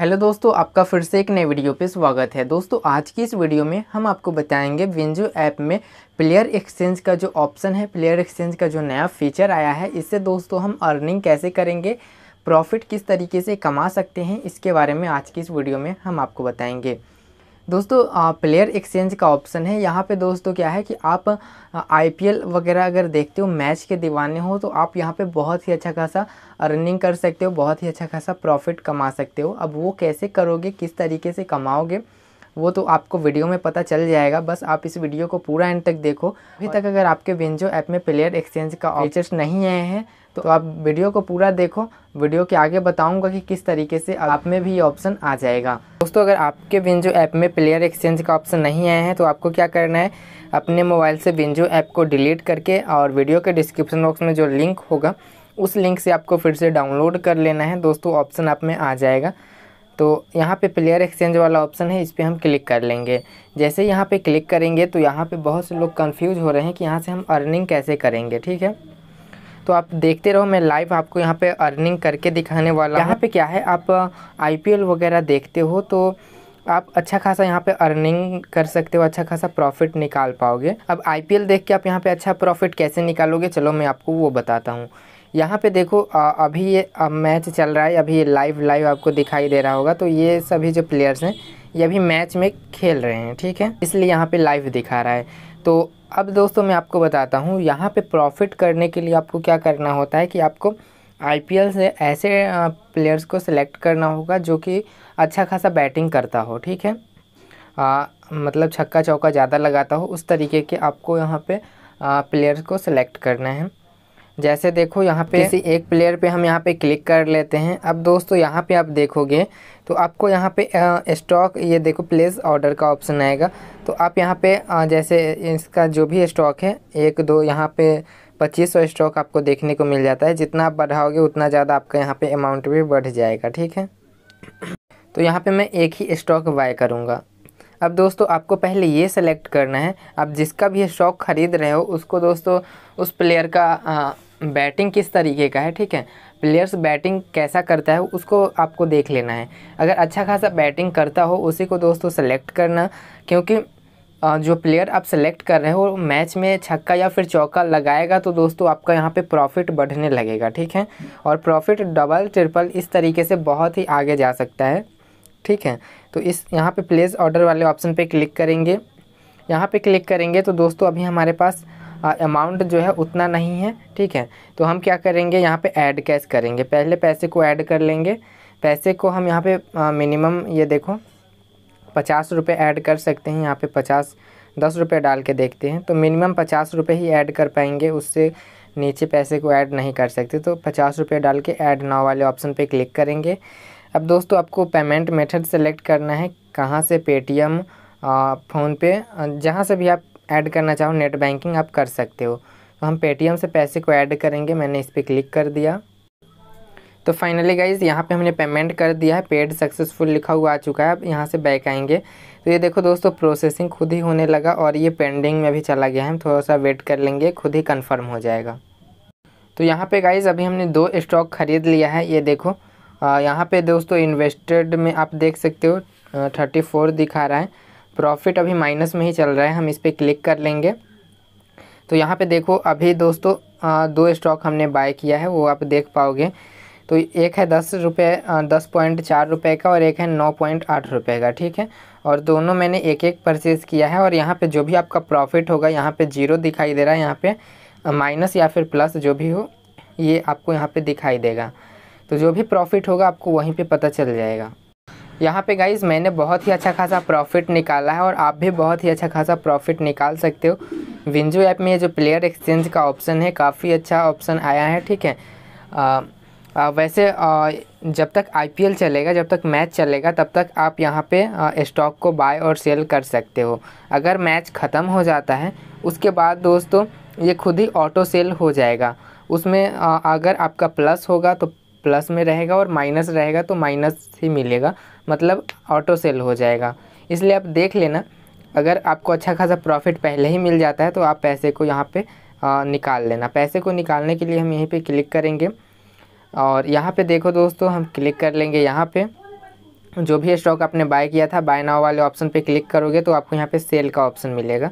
hello दोस्तों आपका फिर से एक नए वीडियो पे स्वागत है दोस्तों आज की इस वीडियो में हम आपको बताएंगे विंजो ऐप में प्लेयर एक्सचेंज का जो ऑप्शन है प्लेयर एक्सचेंज का जो नया फीचर आया है इससे दोस्तों हम अर्निंग कैसे करेंगे प्रॉफिट किस तरीके से कमा सकते हैं इसके बारे में आज की इस वीडियो में हम आपको बताएँगे दोस्तों प्लेयर एक्सचेंज का ऑप्शन है यहाँ पे दोस्तों क्या है कि आप आईपीएल वगैरह अगर देखते हो मैच के दीवाने हो तो आप यहाँ पे बहुत ही अच्छा खासा अर्निंग कर सकते हो बहुत ही अच्छा खासा प्रॉफिट कमा सकते हो अब वो कैसे करोगे किस तरीके से कमाओगे वो तो आपको वीडियो में पता चल जाएगा बस आप इस वीडियो को पूरा एंड तक देखो अभी तक अगर आपके विंजो ऐप में प्लेयर एक्सचेंज का ऑप्शन नहीं आए हैं तो आप वीडियो को पूरा देखो वीडियो के आगे बताऊंगा कि किस तरीके से आप में भी ये ऑप्शन आ जाएगा दोस्तों अगर आपके विंजो ऐप में प्लेयर एक्सचेंज का ऑप्शन नहीं आया है तो आपको क्या करना है अपने मोबाइल से विंजो ऐप को डिलीट करके और वीडियो के डिस्क्रिप्शन बॉक्स में जो लिंक होगा उस लिंक से आपको फिर से डाउनलोड कर लेना है दोस्तों ऑप्शन आप में आ जाएगा तो यहाँ पे प्लेयर एक्सचेंज वाला ऑप्शन है इस पर हम क्लिक कर लेंगे जैसे यहाँ पे क्लिक करेंगे तो यहाँ पे बहुत से लोग कंफ्यूज हो रहे हैं कि यहाँ से हम अर्निंग कैसे करेंगे ठीक है तो आप देखते रहो मैं लाइव आपको यहाँ पे अर्निंग करके दिखाने वाला यहाँ पे क्या है आप आईपीएल वगैरह देखते हो तो आप अच्छा खासा यहाँ पे अर्निंग कर सकते हो अच्छा खासा प्रॉफिट निकाल पाओगे अब आईपीएल देख के आप यहाँ पे अच्छा प्रॉफिट कैसे निकालोगे चलो मैं आपको वो बताता हूँ यहाँ पे देखो आ, अभी ये मैच चल रहा है अभी ये लाइव लाइव आपको दिखाई दे रहा होगा तो ये सभी जो प्लेयर्स हैं ये अभी मैच में खेल रहे हैं ठीक है इसलिए यहाँ पे लाइव दिखा रहा है तो अब दोस्तों मैं आपको बताता हूँ यहाँ पे प्रॉफिट करने के लिए आपको क्या करना होता है कि आपको आई से ऐसे प्लेयर्स को सिलेक्ट करना होगा जो कि अच्छा खासा बैटिंग करता हो ठीक है आ, मतलब छक्का चौका ज़्यादा लगाता हो उस तरीके के आपको यहाँ पर प्लेयर्स को सिलेक्ट करना है जैसे देखो यहाँ पे किसी एक प्लेयर पे हम यहाँ पे क्लिक कर लेते हैं अब दोस्तों यहाँ पे आप देखोगे तो आपको यहाँ पे स्टॉक ये देखो प्लेस ऑर्डर का ऑप्शन आएगा तो आप यहाँ पे जैसे इसका जो भी स्टॉक है एक दो यहाँ पे पच्चीस सौ स्टॉक आपको देखने को मिल जाता है जितना आप बढ़ाओगे उतना ज़्यादा आपका यहाँ पर अमाउंट भी बढ़ जाएगा ठीक है तो यहाँ पर मैं एक ही स्टॉक बाय करूँगा अब दोस्तों आपको पहले ये सेलेक्ट करना है आप जिसका भी स्टॉक ख़रीद रहे हो उसको दोस्तों उस प्लेयर का बैटिंग किस तरीके का है ठीक है प्लेयर्स बैटिंग कैसा करता है उसको आपको देख लेना है अगर अच्छा खासा बैटिंग करता हो उसी को दोस्तों सेलेक्ट करना क्योंकि जो प्लेयर आप सेलेक्ट कर रहे हो मैच में छक्का या फिर चौका लगाएगा तो दोस्तों आपका यहाँ पे प्रॉफिट बढ़ने लगेगा ठीक है और प्रॉफिट डबल ट्रिपल इस तरीके से बहुत ही आगे जा सकता है ठीक है तो इस यहाँ पे प्लेस ऑर्डर वाले ऑप्शन पे क्लिक करेंगे यहाँ पे क्लिक करेंगे तो दोस्तों अभी हमारे पास अमाउंट जो है उतना नहीं है ठीक है तो हम क्या करेंगे यहाँ पे ऐड कैश करेंगे पहले पैसे को ऐड कर लेंगे पैसे को हम यहाँ पे मिनिमम ये देखो पचास रुपये ऐड कर सकते हैं यहाँ पे पचास दस रुपये डाल के देखते हैं तो मिनिमम पचास रुपये ही ऐड कर पाएंगे उससे नीचे पैसे को ऐड नहीं कर सकते तो पचास रुपये डाल के ऐड नाव वाले ऑप्शन पर क्लिक करेंगे अब दोस्तों आपको पेमेंट मेथड सेलेक्ट करना है कहाँ से पेटीएम फ़ोनपे जहाँ से भी आप ऐड करना चाहो नेट बैंकिंग आप कर सकते हो तो हम पेटीएम से पैसे को ऐड करेंगे मैंने इस पर क्लिक कर दिया तो फाइनली गाइज़ यहाँ पे हमने पेमेंट कर दिया है पेड सक्सेसफुल लिखा हुआ आ चुका है अब यहाँ से बैक आएंगे तो ये देखो दोस्तों प्रोसेसिंग खुद ही होने लगा और ये पेंडिंग में भी चला गया है हम थोड़ा सा वेट कर लेंगे खुद ही कंफर्म हो जाएगा तो यहाँ पे गाइज़ अभी हमने दो स्टॉक ख़रीद लिया है ये देखो यहाँ पे दोस्तों इन्वेस्टेड में आप देख सकते हो थर्टी फोर दिखा रहा है प्रॉफिट अभी माइनस में ही चल रहा है हम इस पर क्लिक कर लेंगे तो यहाँ पे देखो अभी दोस्तों दो स्टॉक हमने बाय किया है वो आप देख पाओगे तो एक है दस रुपये दस पॉइंट चार रुपये का और एक है नौ पॉइंट आठ रुपये का ठीक है और दोनों मैंने एक एक परचेज़ किया है और यहाँ पे जो भी आपका प्रॉफिट होगा यहाँ पे जीरो दिखाई दे रहा है यहाँ पे माइनस या फिर प्लस जो भी हो ये आपको यहाँ पे दिखाई देगा तो जो भी प्रॉफिट होगा आपको वहीं पे पता चल जाएगा यहाँ पे गाइज मैंने बहुत ही अच्छा खासा प्रॉफिट निकाला है और आप भी बहुत ही अच्छा खासा प्रॉफिट निकाल सकते हो विंजो ऐप में ये जो प्लेयर एक्सचेंज का ऑप्शन है काफ़ी अच्छा ऑप्शन आया है ठीक है आ, आ, वैसे आ, जब तक आईपीएल चलेगा जब तक मैच चलेगा तब तक आप यहाँ पे स्टॉक को बाय और सेल कर सकते हो अगर मैच ख़त्म हो जाता है उसके बाद दोस्तों ये खुद ही ऑटो सेल हो जाएगा उसमें अगर आपका प्लस होगा तो प्लस में रहेगा और माइनस रहेगा तो माइनस ही मिलेगा मतलब ऑटो सेल हो जाएगा इसलिए आप देख लेना अगर आपको अच्छा खासा प्रॉफिट पहले ही मिल जाता है तो आप पैसे को यहाँ पे आ, निकाल लेना पैसे को निकालने के लिए हम यहीं पे क्लिक करेंगे और यहाँ पे देखो दोस्तों हम क्लिक कर लेंगे यहाँ पे जो भी स्टॉक आपने बाय किया था बाय नाव वाले ऑप्शन पे क्लिक करोगे तो आपको यहाँ पे सेल का ऑप्शन मिलेगा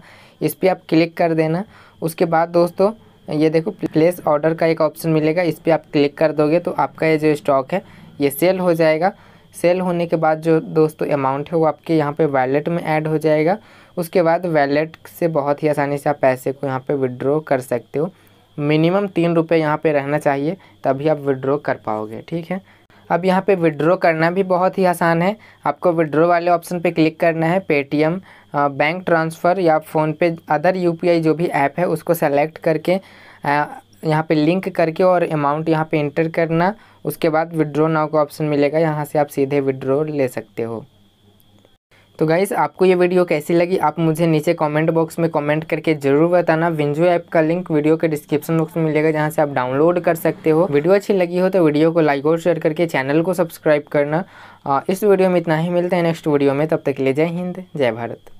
इस पर आप क्लिक कर देना उसके बाद दोस्तों ये देखो प्लेस ऑर्डर का एक ऑप्शन मिलेगा इस पर आप क्लिक कर दोगे तो आपका ये जो स्टॉक है ये सेल हो जाएगा सेल होने के बाद जो दोस्तों अमाउंट है वो आपके यहाँ पे वैलेट में ऐड हो जाएगा उसके बाद वैलेट से बहुत ही आसानी से आप पैसे को यहाँ पे विड्रॉ कर सकते हो मिनिमम तीन रुपये यहाँ पर रहना चाहिए तभी आप विड्रॉ कर पाओगे ठीक है अब यहाँ पे विड्रो करना भी बहुत ही आसान है आपको विड्रो वाले ऑप्शन पे क्लिक करना है पेटीएम बैंक ट्रांसफ़र या फ़ोनपे अदर यूपीआई जो भी ऐप है उसको सेलेक्ट करके यहाँ पे लिंक करके और अमाउंट यहाँ पे इंटर करना उसके बाद विड्रो नाव का ऑप्शन मिलेगा यहाँ से आप सीधे विड्रो ले सकते हो तो गाइज़ आपको ये वीडियो कैसी लगी आप मुझे नीचे कमेंट बॉक्स में कमेंट करके जरूर बताना विंजो ऐप का लिंक वीडियो के डिस्क्रिप्शन बॉक्स में मिलेगा जहाँ से आप डाउनलोड कर सकते हो वीडियो अच्छी लगी हो तो वीडियो को लाइक और शेयर करके चैनल को सब्सक्राइब करना इस वीडियो में इतना ही मिलता है नेक्स्ट वीडियो में तब तक के लिए जय हिंद जय भारत